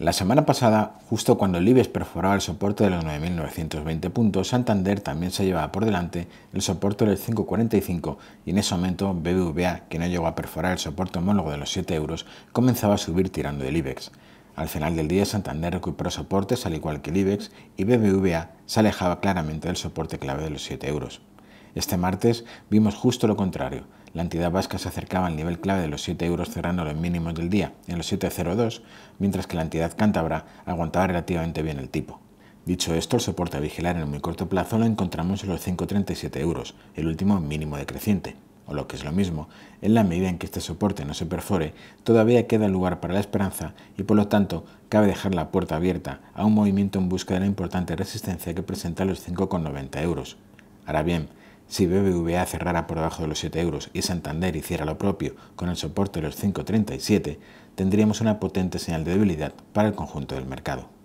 La semana pasada, justo cuando el IBEX perforaba el soporte de los 9.920 puntos, Santander también se llevaba por delante el soporte del 5.45 y en ese momento BBVA, que no llegó a perforar el soporte homólogo de los 7 euros, comenzaba a subir tirando del IBEX. Al final del día, Santander recuperó soportes al igual que el IBEX y BBVA se alejaba claramente del soporte clave de los 7 euros. Este martes vimos justo lo contrario. La entidad vasca se acercaba al nivel clave de los 7 euros cerrando los mínimos del día, en los 7,02, mientras que la entidad cántabra aguantaba relativamente bien el tipo. Dicho esto, el soporte a vigilar en el muy corto plazo lo encontramos en los 5,37 euros, el último mínimo decreciente o lo que es lo mismo, en la medida en que este soporte no se perfore, todavía queda lugar para la esperanza y por lo tanto cabe dejar la puerta abierta a un movimiento en busca de la importante resistencia que presenta los 5,90 euros. Ahora bien, si BBVA cerrara por debajo de los 7 euros y Santander hiciera lo propio con el soporte de los 5,37, tendríamos una potente señal de debilidad para el conjunto del mercado.